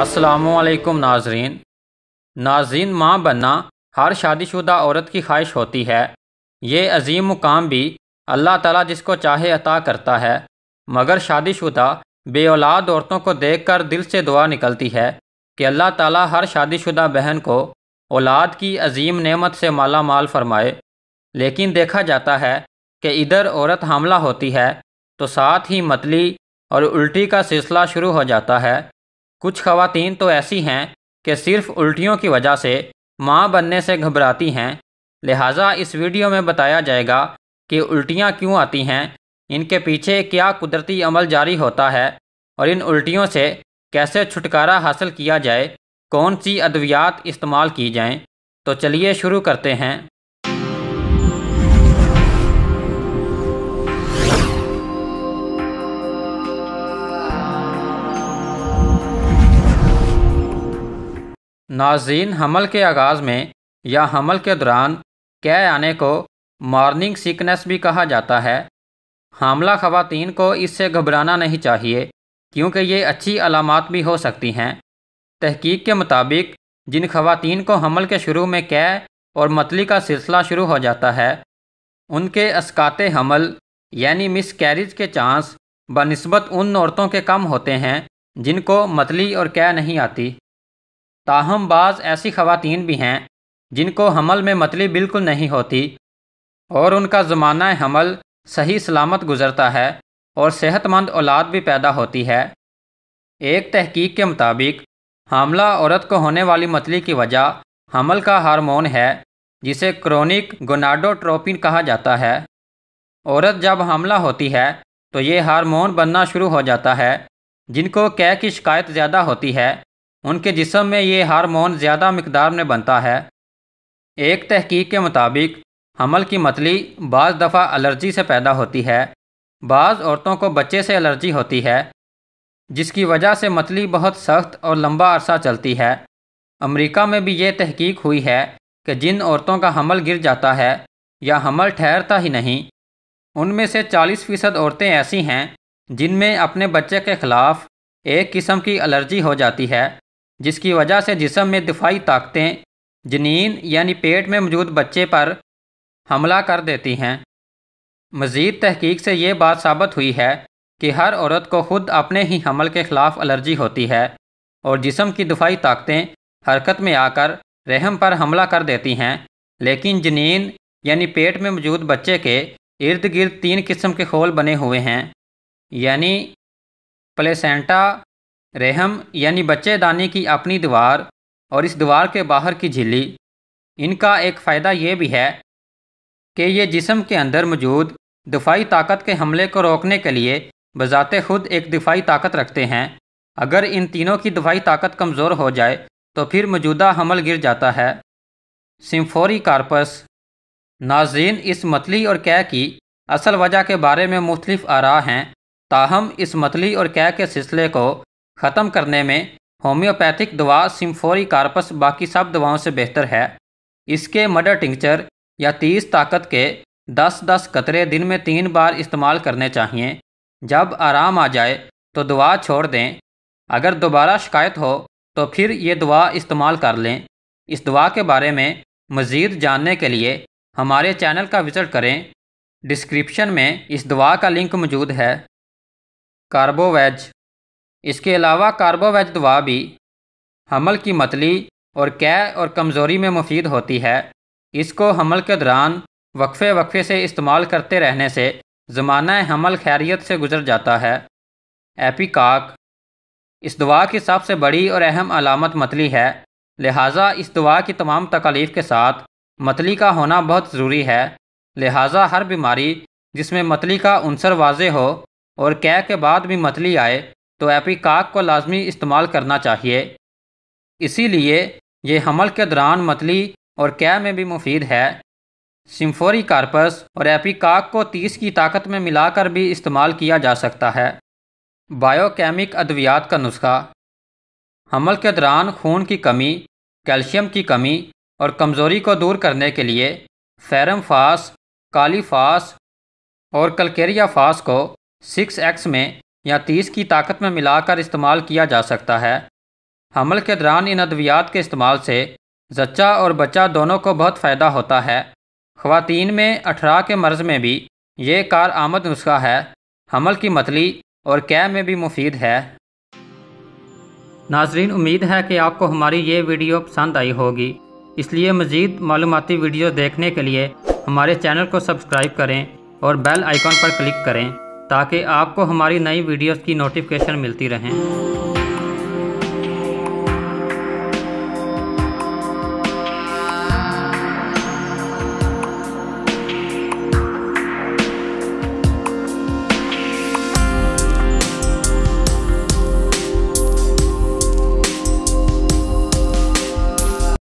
असलकुम नाजरीन नाजरीन माँ बनना हर शादीशुदा औरत की ख्वाहिश होती है ये अजीम मुकाम भी अल्लाह ताला जिसको चाहे अता करता है मगर शादीशुदा औलाद औरतों को देखकर दिल से दुआ निकलती है कि अल्लाह ताला हर शादीशुदा बहन को औलाद की अजीम नेमत से माला माल फरमाए लेकिन देखा जाता है कि इधर औरत हमला होती है तो साथ ही मतली और उल्टी का सिलसिला शुरू हो जाता है कुछ खातन तो ऐसी हैं कि सिर्फ उल्टियों की वजह से माँ बनने से घबराती हैं लिहाजा इस वीडियो में बताया जाएगा कि उल्टियाँ क्यों आती हैं इनके पीछे क्या कुदरती अमल जारी होता है और इन उल्टियों से कैसे छुटकारा हासिल किया जाए कौन सी अद्वियात इस्तेमाल की जाएँ तो चलिए शुरू करते हैं नाजीन हमल के आगाज़ में या हमल के दौरान कै आने को मॉर्निंग सिकनेस भी कहा जाता है हामला ख़वान को इससे घबराना नहीं चाहिए क्योंकि ये अच्छी अलामत भी हो सकती हैं तहकीक के मुताबिक जिन खातन को हमल के शुरू में कै और मतली का सिलसिला शुरू हो जाता है उनके असकाते हमल यानी मिस कैरिज के चांस बनस्बत उन औरतों के कम होते हैं जिनको मतली और कै नहीं आती ताहम बाज़ ऐसी खवतिन भी हैं जिनको हमल में मतली बिल्कुल नहीं होती और उनका ज़माना हमल सही सलामत गुज़रता है और सेहतमंद औलाद भी पैदा होती है एक तहकीक के मुताबिक हमला औरत को होने वाली मतली की वजह हमल का हार्मोन है जिसे क्रोनिक गोनाडोट्रोपिन कहा जाता है औरत जब हमला होती है तो ये हार्मोन बनना शुरू हो जाता है जिनको कै की शिकायत ज़्यादा होती है उनके जिसम में ये हार्मोन ज़्यादा मकदार में बनता है एक तहकीक के मुताबिक हमल की मतली बाज़ दफ़ा एलर्जी से पैदा होती है बाज़ औरतों को बच्चे से एलर्जी होती है जिसकी वजह से मतली बहुत सख्त और लंबा अरसा चलती है अमेरिका में भी ये तहकीक हुई है कि जिन औरतों का हमल गिर जाता है या हमल ठहरता ही नहीं उनमें से 40 फ़ीसद औरतें ऐसी हैं जिनमें अपने बच्चे के ख़िलाफ़ एक किस्म की एलर्जी हो जाती है जिसकी वजह से जिसम में दिफाई ताकतें जनीन यानी पेट में मौजूद बच्चे पर हमला कर देती हैं मज़ीद तहकीक से ये बात साबित हुई है कि हर औरत को खुद अपने ही हमल के ख़िलाफ़ एलर्जी होती है और जिसम की दिफाई ताकतें हरकत में आकर रहम पर हमला कर देती हैं लेकिन जनीन यानी पेट में मौजूद बच्चे के इर्द गिर्द तीन किस्म के खोल बने हुए हैं यानी प्लेसेंटा रहम यानी बच्चेदानी की अपनी दीवार और इस दीवार के बाहर की झिल्ली इनका एक फ़ायदा ये भी है कि ये जिसम के अंदर मौजूद दफाई ताकत के हमले को रोकने के लिए बजाते खुद एक दफाई ताकत रखते हैं अगर इन तीनों की दफाई ताकत कमज़ोर हो जाए तो फिर मौजूदा हमल गिर जाता है सिम्फोरी कार्पस नाजीन इस मतली और कै की असल वजह के बारे में मुख्तलिफ रहा हैं ताहम इस मतली और कै के सिलसिले को ख़त्म करने में होम्योपैथिक दवा सिम्फोरी कार्पस बाकी सब दवाओं से बेहतर है इसके मडर टिंक्चर या तीस ताकत के 10-10 कतरे दिन में तीन बार इस्तेमाल करने चाहिए जब आराम आ जाए तो दवा छोड़ दें अगर दोबारा शिकायत हो तो फिर ये दवा इस्तेमाल कर लें इस दवा के बारे में मज़ीद जानने के लिए हमारे चैनल का विज़िट करें डिस्क्रिप्शन में इस दवा का लिंक मौजूद है कार्बोवैज इसके अलावा कार्बोवैज दवा भी हमल की मतली और कै और कमज़ोरी में मुफीद होती है इसको हमल के दौरान वक्फे वक्फे से इस्तेमाल करते रहने से ज़माना हमल खैरियत से गुजर जाता है एपिकाक इस दवा की सबसे बड़ी और अहम अलामत मतली है लिहाजा इस दवा की तमाम तकालीफ़ के साथ मतली का होना बहुत ज़रूरी है लिहाजा हर बीमारी जिसमें मतली का अनसर वाज हो और कै के बाद भी मतली आए तो एपिकाक को लाजमी इस्तेमाल करना चाहिए इसीलिए ये हमल के दौरान मतली और कै में भी मुफीद है सिम्फोरी कार्पस और एपिकाक को तीस की ताकत में मिलाकर भी इस्तेमाल किया जा सकता है बायोकेमिक अद्वियात का नुस्खा हमल के दौरान खून की कमी कैल्शियम की कमी और कमज़ोरी को दूर करने के लिए फेरम फास काली फास और कलकेरिया फास को सिक्स एक्स में या तीस की ताकत में मिलाकर इस्तेमाल किया जा सकता है हमल के दौरान इन अद्वियात के इस्तेमाल से जच्चा और बच्चा दोनों को बहुत फ़ायदा होता है ख़वातीन में अठारह के मर्ज़ में भी ये कार आमद नुस्खा है हमल की मतली और कै में भी मुफीद है नाजरीन उम्मीद है कि आपको हमारी ये वीडियो पसंद आई होगी इसलिए मज़ीद मालूमती वीडियो देखने के लिए हमारे चैनल को सब्सक्राइब करें और बेल आइकॉन पर क्लिक करें ताकि आपको हमारी नई वीडियोस की नोटिफिकेशन मिलती रहें